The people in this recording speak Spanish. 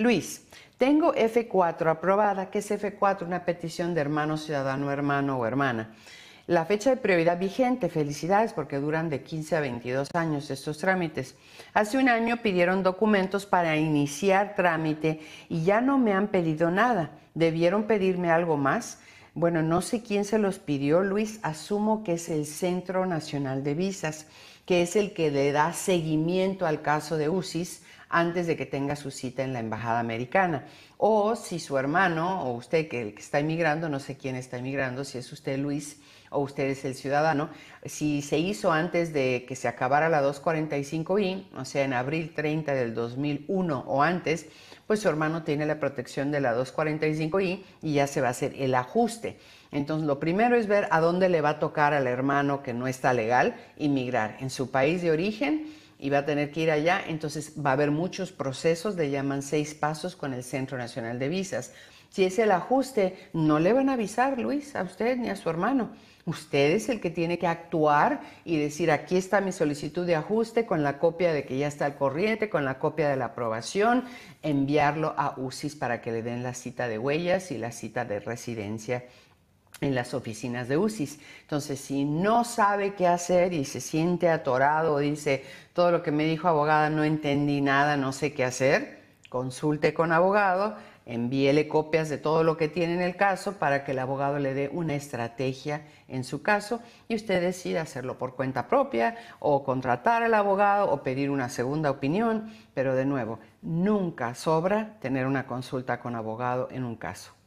Luis, tengo F4 aprobada, que es F4 una petición de hermano, ciudadano, hermano o hermana. La fecha de prioridad vigente, felicidades, porque duran de 15 a 22 años estos trámites. Hace un año pidieron documentos para iniciar trámite y ya no me han pedido nada. ¿Debieron pedirme algo más? Bueno, no sé quién se los pidió, Luis, asumo que es el Centro Nacional de Visas, que es el que le da seguimiento al caso de UCIS antes de que tenga su cita en la Embajada Americana. O si su hermano o usted que, el está emigrando, no sé quién está emigrando, si es usted Luis o usted es el ciudadano, si se hizo antes de que se acabara la 245I, o sea, en abril 30 del 2001 o antes, pues su hermano tiene la protección de la 245I y ya se va a hacer el ajuste. Entonces, lo primero es ver a dónde le va a tocar al hermano que no está legal inmigrar en su país de origen y va a tener que ir allá. Entonces, va a haber muchos procesos, le llaman seis pasos con el Centro Nacional de Visas. Si es el ajuste, no le van a avisar, Luis, a usted ni a su hermano. Usted es el que tiene que actuar y decir, aquí está mi solicitud de ajuste con la copia de que ya está al corriente, con la copia de la aprobación, enviarlo a UCIS para que le den la cita de huellas y la cita de residencia en las oficinas de UCIS. Entonces, si no sabe qué hacer y se siente atorado, dice, todo lo que me dijo abogada no entendí nada, no sé qué hacer, consulte con abogado, envíele copias de todo lo que tiene en el caso para que el abogado le dé una estrategia en su caso y usted decida hacerlo por cuenta propia o contratar al abogado o pedir una segunda opinión, pero de nuevo, nunca sobra tener una consulta con abogado en un caso.